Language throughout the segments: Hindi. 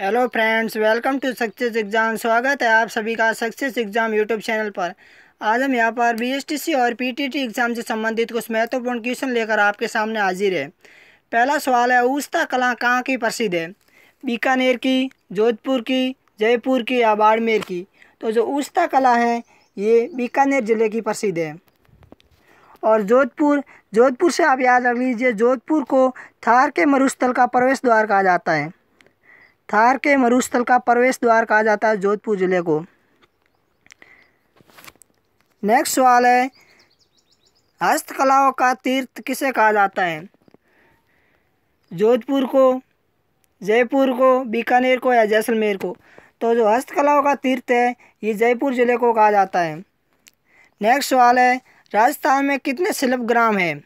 hello friends welcome to success exam स्वागत है आप सभी का सक्सेस एग्ज़ाम यूट्यूब चैनल पर आज हम यहाँ पर बीएसटीसी और पीटीटी एग्ज़ाम से संबंधित कुछ महत्वपूर्ण क्वेश्चन लेकर आपके सामने हाजिर है पहला सवाल है उस्ता कला कहाँ की प्रसिद्ध है बीकानेर की जोधपुर की जयपुर की या बाड़मेर की तो जो उस्ता कला है ये बीकानेर ज़िले की प्रसिद्ध है और जोधपुर जोधपुर से आप याद रख लीजिए जोधपुर को थार के मरुस्थल का प्रवेश द्वार कहा जाता है थार के मरुस्थल का प्रवेश द्वार कहा जाता है जोधपुर जिले को नेक्स्ट सवाल है हस्तकलाओं का तीर्थ किसे कहा जाता है जोधपुर को जयपुर को बीकानेर को या जैसलमेर को तो जो हस्तकलाओं का तीर्थ है ये जयपुर ज़िले को कहा जाता है नेक्स्ट सवाल है राजस्थान में कितने शिल्प ग्राम हैं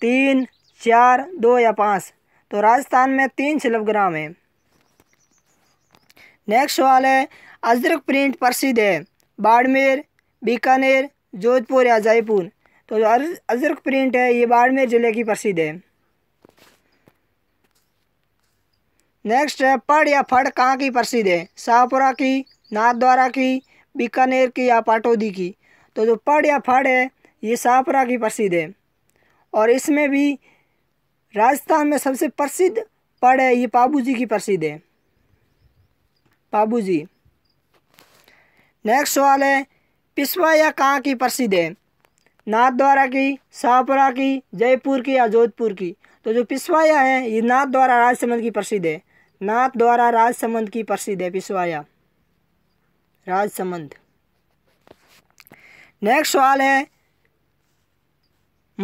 तीन चार दो या पाँच तो राजस्थान में तीन शिल्प ग्राम है नेक्स्ट सवाल है अजरक प्रिंट प्रसिद्ध है बाड़मेर बीकानेर जोधपुर या जयपुर तो जो अजरक प्रिंट है ये बाड़मेर ज़िले की प्रसिद्ध है नेक्स्ट है पड़ या फड़ कहाँ की प्रसिद्ध है शाहपुरा की नाथद्वारा की बीकानेर की या पाटोदी की तो जो पड़ या फड़ है ये शाहपुरा की प्रसिद्ध है और इसमें भी राजस्थान में सबसे प्रसिद्ध पड़ है ये पाबू जी की प्रसिद्ध है पाबू जी नेक्स्ट सवाल है पिसवा या कहाँ की प्रसिद्ध है नाथद्वारा की शाहपुरा की जयपुर की या जोधपुर की तो जो पिसवाया है ये नाथ द्वारा राजसमंद की प्रसिद्ध है नाथ द्वारा राजसमंद की प्रसिद्ध है पिसवाया राजसमंद नेक्स्ट सवाल है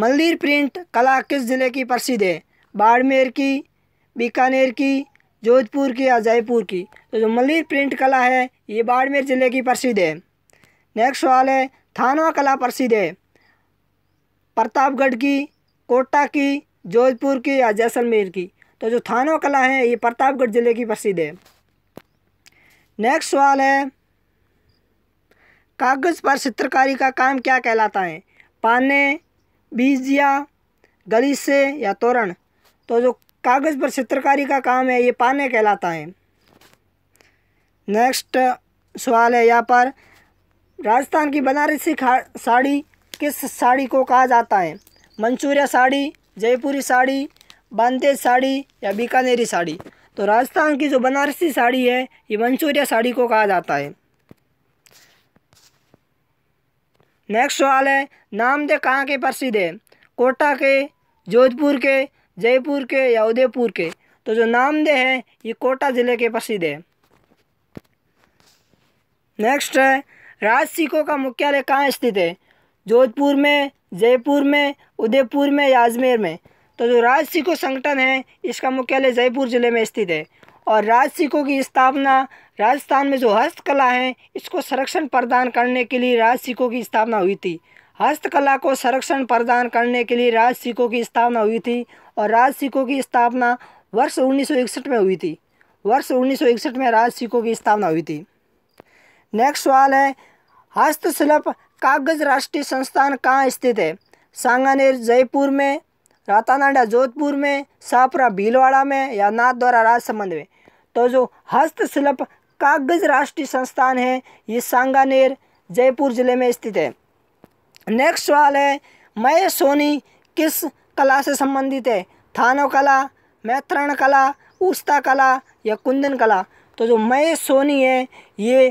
मंदिर प्रिंट कला किस ज़िले की प्रसिद्ध है बाड़मेर की बीकानेर की जोधपुर की या जयपुर की तो जो मंदिर प्रिंट कला है ये बाड़मेर ज़िले की प्रसिद्ध है नेक्स्ट सवाल है थानवा कला प्रसिद्ध है प्रतापगढ़ की कोटा की जोधपुर की या जैसलमेर की तो जो थानवा कला है ये प्रतापगढ़ ज़िले की प्रसिद्ध है नेक्स्ट सवाल है कागज़ पर चित्रकारी का काम क्या कहलाता है पाने बीज दिया गली से या तोरण तो जो कागज़ पर चित्रकारी का काम है ये पाने कहलाता है नेक्स्ट सवाल है यहाँ पर राजस्थान की बनारसी साड़ी किस साड़ी को कहा जाता है मंचूरिया साड़ी जयपुरी साड़ी बांदेज साड़ी या बीकानेरी साड़ी तो राजस्थान की जो बनारसी साड़ी है ये मंचूरिया साड़ी को कहा जाता है नेक्स्ट सवाल है नामदेव कहाँ के प्रसिद्ध है कोटा के जोधपुर के जयपुर के या उदयपुर के तो जो नामदेव है ये कोटा ज़िले के प्रसिद्ध है नेक्स्ट है राज सिखों का मुख्यालय कहाँ स्थित है जोधपुर में जयपुर में उदयपुर में या अजमेर में तो जो राज सिखों संगठन है इसका मुख्यालय जयपुर ज़िले में स्थित है और राजसिकों की स्थापना राजस्थान में जो हस्तकला है इसको संरक्षण प्रदान करने के लिए राजसिकों की स्थापना हुई थी हस्तकला को संरक्षण प्रदान करने के लिए राजसिकों की स्थापना हुई थी और राजसिकों की स्थापना वर्ष उन्नीस में हुई थी वर्ष उन्नीस में राजसिकों की स्थापना हुई थी नेक्स्ट सवाल है हस्तशिल्प कागज राष्ट्रीय संस्थान कहाँ स्थित है सांगानेर जयपुर में रातानाडा जोधपुर में सापरा भीलवाड़ा में या द्वारा राजसमंद में तो जो हस्तशिल्प कागज राष्ट्रीय संस्थान है ये सांगानेर जयपुर ज़िले में स्थित है नेक्स्ट सवाल है मय सोनी किस कला से संबंधित है थानो कला मैत्रण कला उस्ता कला या कुंदन कला तो जो मय सोनी है ये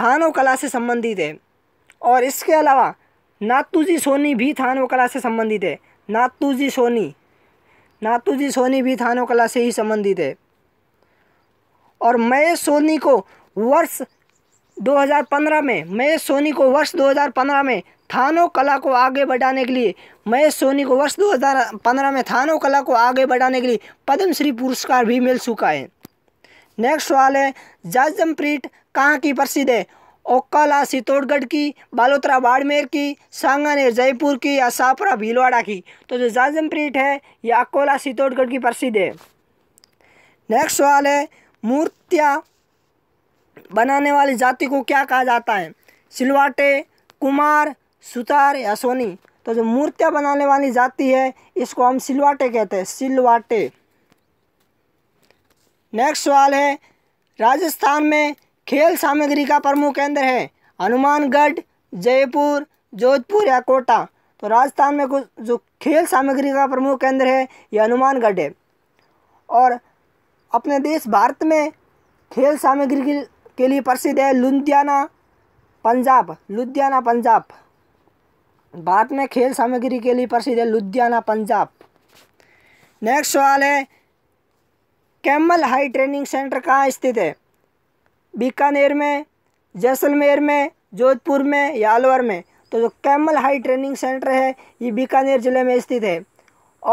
थानो कला से संबंधित है और इसके अलावा नातूजी सोनी भी थानो कला से संबंधित है नातूजी सोनी नातूजी सोनी भी थानो कला से ही संबंधित है और महेश सोनी को वर्ष 2015 में महेश सोनी को वर्ष 2015 में थानो कला को आगे बढ़ाने के लिए महेश सोनी को वर्ष 2015 में थानो कला को आगे बढ़ाने के लिए पद्मश्री पुरस्कार भी मिल चुका है नेक्स्ट सवाल है जाजमप्रीट कहाँ की प्रसिद्ध है ओक्काला चित्तौड़गढ़ की बालोतरा बाड़मेर की सांगानेर जयपुर की या साफरा भीलवाड़ा की तो जो जाजमप्रीट है ये अकोला चित्तौड़गढ़ की प्रसिद्ध है नेक्स्ट सवाल है मूर्तियाँ बनाने वाली जाति को क्या कहा जाता है सिलवाटे कुमार सुतार या सोनी तो जो मूर्तियाँ बनाने वाली जाति है इसको हम सिलवाटे कहते हैं सिलवाटे नेक्स्ट सवाल है राजस्थान में खेल सामग्री का प्रमुख केंद्र है हनुमानगढ़ जयपुर जोधपुर या कोटा तो राजस्थान में कुछ जो खेल सामग्री का प्रमुख केंद्र है यह हनुमानगढ़ है और अपने देश भारत में खेल सामग्री के लिए प्रसिद्ध है लुधियाना पंजाब लुधियाना पंजाब भारत में खेल सामग्री के लिए प्रसिद्ध है लुधियाना पंजाब नेक्स्ट सवाल है कैमल हाई ट्रेनिंग सेंटर कहाँ स्थित है बीकानेर में जैसलमेर में जोधपुर में या अलवर में तो जो कैमल हाई ट्रेनिंग सेंटर है ये बीकानेर ज़िले में स्थित है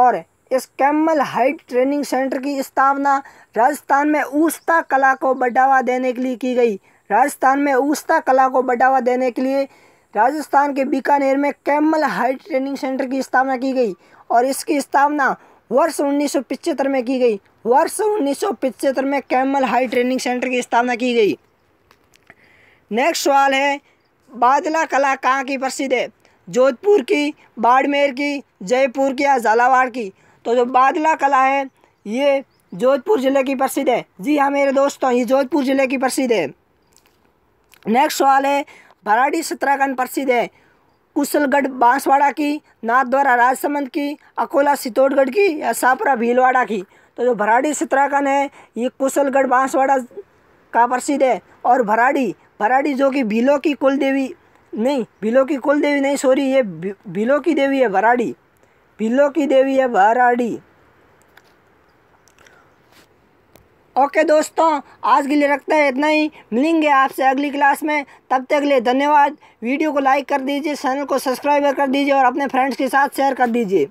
और इस कैमल हाइट ट्रेनिंग सेंटर की स्थापना राजस्थान में ऊस्ता कला को बढ़ावा देने के लिए की गई राजस्थान में ऊस्ता कला को बढ़ावा देने के लिए राजस्थान के बीकानेर में कैमल हाइट ट्रेनिंग सेंटर की स्थापना की गई और इसकी स्थापना वर्ष उन्नीस में की गई वर्ष उन्नीस में कैमल हाई ट्रेनिंग सेंटर की स्थापना की गई नेक्स्ट सवाल है बादला कला कहाँ की प्रसिद्ध है जोधपुर की बाड़मेर की जयपुर की या झालावाड़ की तो जो बादला कला है ये जोधपुर ज़िले की प्रसिद्ध है जी हाँ मेरे दोस्तों ये जोधपुर ज़िले की प्रसिद्ध है नेक्स्ट सवाल है भराडी सत्राखंड प्रसिद्ध है कुशलगढ़ बांसवाड़ा की नाथद्वारा राजसमंद की अकोला चित्तौड़गढ़ की या सापरा भीलवाड़ा की तो जो भराड़ी चित्राकन है ये कुशलगढ़ बांसवाड़ा का प्रसिद्ध है और भराड़ी भराड़ी जो कि भीलों की कुल देवी नहीं भीलों की कुल देवी नहीं सॉरी ये भीलों की देवी है भराड़ी भीलों की देवी है भराड़ी ओके दोस्तों आज के लिए रखते हैं इतना ही मिलेंगे आपसे अगली क्लास में तब तक के लिए धन्यवाद वीडियो को लाइक कर दीजिए चैनल को सब्सक्राइब कर दीजिए और अपने फ्रेंड्स के साथ शेयर कर दीजिए